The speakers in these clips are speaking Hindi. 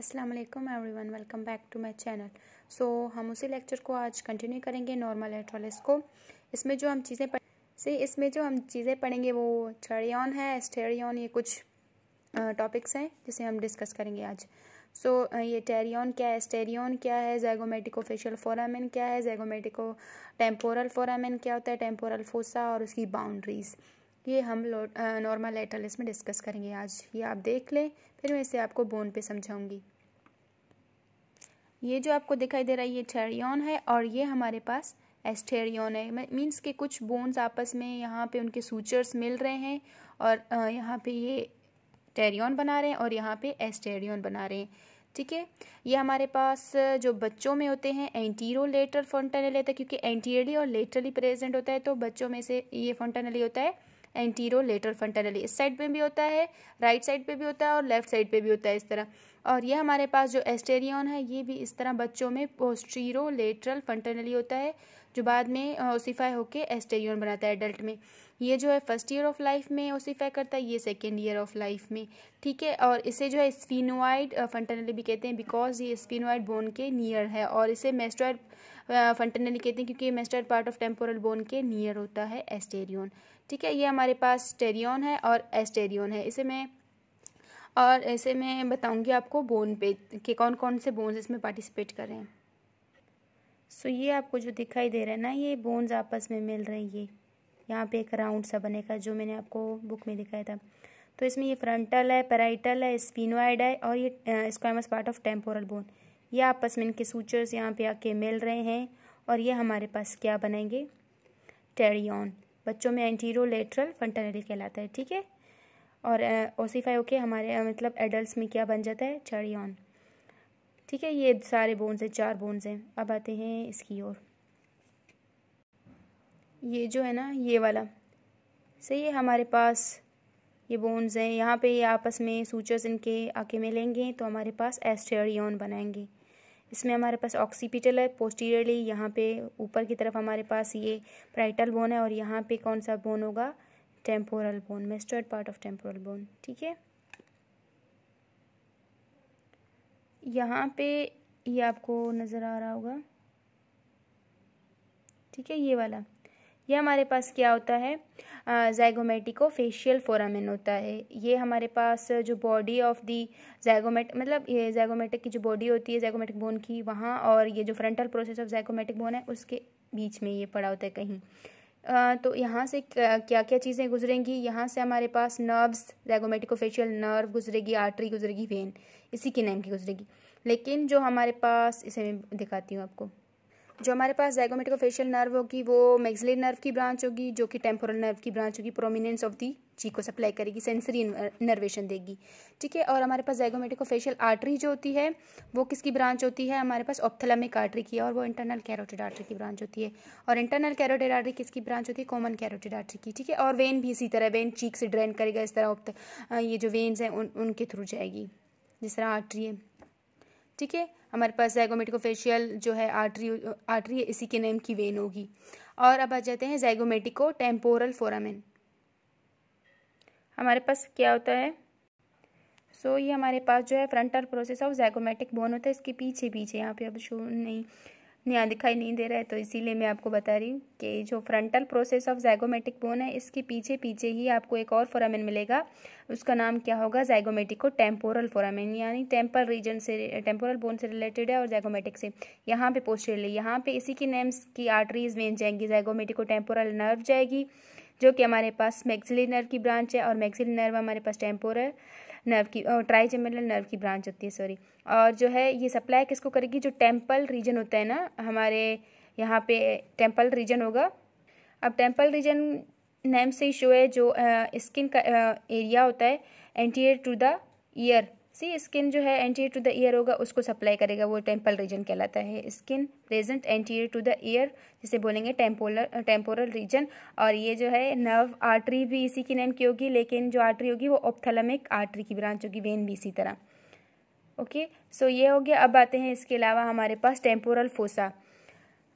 Aslam every one welcome back to my channel so हम उसी लेक्चर को आज कंटिन्यू करेंगे नॉर्मल एट्रोलिस को इसमें जो हम चीज़ें पढ़ इसमें जो हम चीज़ें पढ़ेंगे वो चरियन है एस्टेरियन ये कुछ टॉपिक्स हैं जिसे हम डिस्कस करेंगे आज सो so, ये टेरियन क्या है एस्टेरियन क्या है जैगोमेटिको फेशियल फोरामिन क्या है जैगोमेटिको टेम्पोरल फोरामिन क्या होता है टेम्पोरल फोसा और उसकी बाउंड्रीज़ ये हम नॉर्मल लेटरल्स में डिस्कस करेंगे आज ये आप देख लें फिर मैं इसे आपको बोन पे समझाऊंगी ये जो आपको दिखाई दे रहा है ये टेरियन है और ये हमारे पास एस्टेरियन है मीन्स के कुछ बोन्स आपस में यहाँ पे उनके सूचर्स मिल रहे हैं और यहाँ पे ये टेरियन बना रहे हैं और यहाँ पे एस्टेरियन बना रहे हैं ठीक है ये हमारे पास जो बच्चों में होते हैं एंटीरो लेटर फोनटेनली होता है क्योंकि एंटीरियली और लेटरली प्रेजेंट होता है तो बच्चों में से ये फोनटेनली होता है एंटीरो लेटर फंटानली इस साइड पे भी होता है राइट साइड पे भी होता है और लेफ्ट साइड पे भी होता है इस तरह और ये हमारे पास जो एस्टेरियन है ये भी इस तरह बच्चों में पोस्टीरो लेटरल फंटानली होता है जो बाद में ओसीफाई होके एस्टेरियन बनाता है एडल्ट में ये जो है फर्स्ट ईयर ऑफ लाइफ में ओसीफाई करता है ये सेकेंड ईयर ऑफ लाइफ में ठीक है और इसे जो है स्फीनोइड फंटानली भी कहते हैं बिकॉज ये स्पिनोइड बोन के नियर है और इसे मेस्टोइड फंटनरी कहते हैं क्योंकि ये mastoid part of temporal bone के नियर होता है एस्टेरियन ठीक है ये हमारे पास स्टेरियन है और एस्टेरियन है इसे मैं और ऐसे मैं बताऊंगी आपको बोन पे के कौन कौन से बोन्स इसमें पार्टिसिपेट कर रहे हैं सो ये आपको जो दिखाई दे रहा है ना ये बोन्स आपस में मिल रहे हैं ये यहाँ पे एक राउंड सा बनेगा जो मैंने आपको बुक में दिखाया था तो इसमें ये फ्रंटल है पेराइटल है स्पिनोइड है और ये squamous part of temporal bone ये आपस में इनके सूचर्स यहाँ पे आके मिल रहे हैं और ये हमारे पास क्या बनाएंगे टेरियन बच्चों में एंटीरो लेटरल फंटनरी कहलाता है ठीक है और ओसीफाई होके हमारे मतलब एडल्ट में क्या बन जाता है टेरियन ठीक है ये सारे बोन्स हैं चार बोन्स हैं अब आते हैं इसकी ओर ये जो है ना ये वाला सही है हमारे पास ये बोन्स हैं यहाँ पे ये आपस में सूचर्स इनके आके मिलेंगे तो हमारे पास एस्टेरियन बनाएंगे इसमें हमारे पास ऑक्सीपिटल है पोस्टीरियरली यहाँ पे ऊपर की तरफ हमारे पास ये प्राइटल बोन है और यहाँ पे कौन सा बोन होगा temporal bone mastoid part of temporal bone ठीक है यहाँ पे ये यह आपको नज़र आ रहा होगा ठीक है ये वाला यह हमारे पास क्या होता है जैगोमेटिको फेशियल फोरामिन होता है ये हमारे पास जो बॉडी ऑफ दी जैगोमेट मतलब ये जैगोमेटिक की जो बॉडी होती है जैगोमेटिक बोन की वहाँ और ये जो frontal process of zygomatic bone है उसके बीच में ये पड़ा होता है कहीं आ, तो यहाँ से क्या क्या चीज़ें गुजरेंगी यहाँ से हमारे पास नर्व्स जैगोमेटिको फेशियल नर्व गुजरेगी आर्टरी गुजरेगी वेन इसी के नेम की गुजरेगी लेकिन जो हमारे पास इसे मैं दिखाती हूँ आपको जो हमारे पास जैगोमेटिको फेशियल नर्व होगी वो मैग्जलिन नर्व की ब्रांच होगी जो कि टेम्पोरल नर्व की ब्रांच होगी प्रोमिनेंस ऑफ दी चीक को सप्लाई करेगी सेंसरी नर्वेशन देगी ठीक है और हमारे पास जैगोमेटिको फेशियल आर्टरी जो होती है वो किसकी ब्रांच होती है हमारे पास ऑप्थलमिक आर्टरी की और वो इंटरनल कैरोटेड आर्टरी की ब्रांच होती है और इंटरनल कैरोटेड आर्टरी किसकी ब्रांच होती है कॉमन कैरोटेड आर्टरी की ठीक है और वेन भी इसी तरह वेन चीक से ड्रेन करेगा इस तरह ये जो वेन्स हैं उन उनके थ्रू जाएगी जिस तरह आर्टरी है ठीक है हमारे पास जैगोमेटिको फेशियल जो है आर्टरी आर्टरी इसी के नेम की वेन होगी और अब आ जाते हैं जैगोमेटिको टेम्पोरल फोरामेन हमारे पास क्या होता है सो so, ये हमारे पास जो है frontal process of zygomatic bone होता है इसके पीछे पीछे यहाँ पे अब शो नहीं यहाँ दिखाई नहीं दे रहा है तो इसीलिए मैं आपको बता रही हूँ कि जो frontal process of zygomatic bone है इसके पीछे पीछे ही आपको एक और फोरामिन मिलेगा उसका नाम क्या होगा जैगोमेटिको टेम्पोरल फोरामिन यानी टेम्पल रीजन से टेम्पोरल बोन से रिलेटेड है और जैगोमेटिक से यहाँ पे पोस्टरली यहाँ पे इसी के नेम्स की आर्टरीज वेन जाएंगी जैगोमेटिको टेम्पोरल नर्व जाएगी जो कि हमारे पास मैक्सिलरी नर्व की ब्रांच है और मैक्सिलरी नर्व हमारे पास टेम्पोरल नर्व की ट्राइजेमिनल नर्व की ब्रांच होती है सॉरी और जो है ये सप्लाई किसको करेगी जो टेम्पल रीजन होता है ना हमारे यहाँ पे टेम्पल रीजन होगा अब टेम्पल रीजन नेम से ही शो है जो स्किन का एरिया होता है एंटीरियर टू द ईयर सी स्किन जो है एंटीरियर टू द ईयर होगा उसको सप्लाई करेगा वो टेम्पल रीजन कहलाता है skin present anterior to the ear जिसे बोलेंगे टेम्पोलर टेम्पोरल रीजन और ये जो है नर्व आर्टरी भी इसी के नेम की होगी लेकिन जो आर्टरी होगी वो ऑप्थलमिक आर्टरी की ब्रांच होगी वेन भी इसी तरह ओके सो ये हो गया अब आते हैं इसके अलावा हमारे पास टेम्पोरल फोसा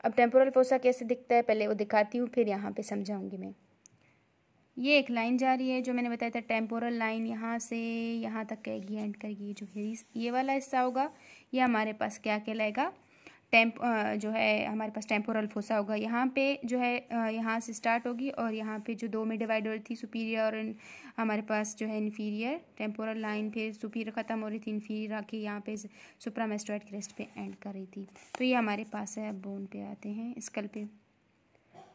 अब टेम्पोरल फोसा कैसे दिखता है पहले वो दिखाती हूँ फिर यहाँ पर समझाऊँगी मैं ये एक लाइन जा रही है जो मैंने बताया था टेम्पोरल लाइन यहाँ से यहाँ तक कहेगी एंड करेगी जो ये वाला हिस्सा होगा ये हमारे पास क्या कहलाएगा टेम्प जो है हमारे पास टेम्पोरल फोसा होगा यहाँ पे जो है यहाँ से स्टार्ट होगी और यहाँ पे जो दो में डिवाइड हो रही थी सुपीरियर और हमारे पास जो है इन्फीरियर टेम्पोरल लाइन फिर सुपीरियर ख़त्म हो रही थी इन्फीरियर आके यहाँ पे सुप्रामेस्टोइड क्रेस्ट पे एंड कर रही थी तो ये हमारे पास है बोन पे आते हैं स्कल पे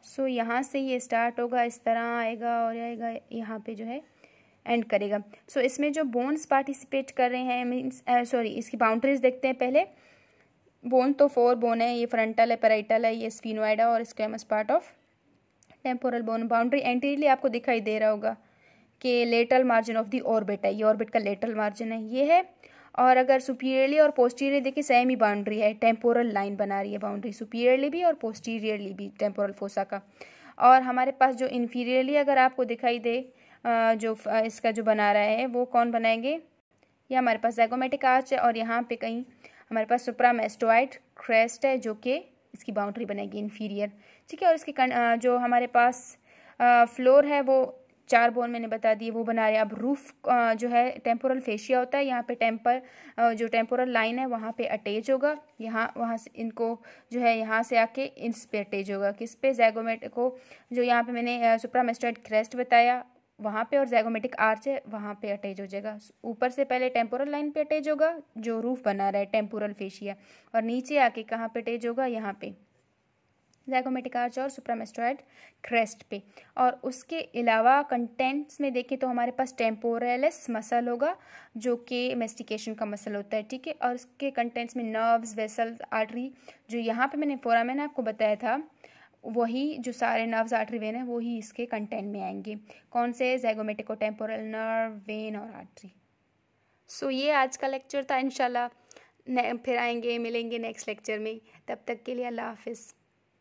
सो so, यहाँ से ये स्टार्ट होगा इस तरह आएगा और आएगा यहाँ पे जो है एंड करेगा सो so, इसमें जो बोन्स पार्टिसिपेट कर रहे हैं मीन्स सॉरी इसकी बाउंड्रीज देखते हैं पहले बोन तो फोर बोन है ये फ्रंटल है पेराइटल है ये स्फीनोइडा और squamous part of temporal bone boundary anteriorly आपको दिखाई दे रहा होगा कि lateral margin of the orbit है ये ऑर्बिट का लेटरल मार्जिन है ये है और अगर सुपीरियरली और पोस्टीरियरली देखिए सेम ही बाउंड्री है टेम्पोरल लाइन बना रही है बाउंड्री सुपीरियरली भी और पोस्टीरियरली भी टेम्पोरल फोसा का और हमारे पास जो इन्फीरियरली अगर आपको दिखाई दे जो इसका जो बना रहा है वो कौन बनाएंगे ये हमारे पास जैगोमेटिक आर्च है और यहाँ पे कहीं हमारे पास सुप्रामेस्टोइड क्रेस्ट है जो कि इसकी बाउंड्री बनेगी इन्फीरियर ठीक है और इसके जो हमारे पास फ्लोर है वो चार बोन मैंने बता दिए वो बना रहे हैं अब रूफ जो है टेम्पोरल फेशिया होता है यहाँ पे टेम्पर जो टेम्पोरल लाइन है वहाँ पे अटैच होगा यहाँ वहाँ से इनको जो है यहाँ से आके इस पे अटैच होगा किस पे जैगोमेट को जो यहाँ पे मैंने सुप्रामेस्टोइड क्रेस्ट बताया वहाँ पे और जैगोमेटिक आर्च है वहाँ पे अटैच हो जाएगा ऊपर से पहले टेम्पोरल लाइन पे अटैच होगा जो रूफ बना रहा है टेम्पोरल फेशिया और नीचे आके कहाँ पे अटैच होगा यहाँ पे जैगोमेटिक आर्च और सुप्रामेस्ट्रॉयड क्रेस्ट पे और उसके अलावा कंटेंट्स में देखें तो हमारे पास टेम्पोरेलस मसल होगा जो कि मेस्टिकेशन का मसल होता है ठीक है और उसके कंटेंट्स में नर्व्स वेसल आर्टरी जो यहाँ पे मैंने फोरामेन आपको बताया था वही जो सारे नर्व्स आर्टरी वेन है वही इसके कंटेंट में आएंगे कौन से जैगोमेटिको टेम्पोरल नर्व वेन और आर्टरी सो so, ये आज का लेक्चर था इनशाला फिर आएंगे मिलेंगे नेक्स्ट लेक्चर में तब तक के लिए अल्लाह हाफिज़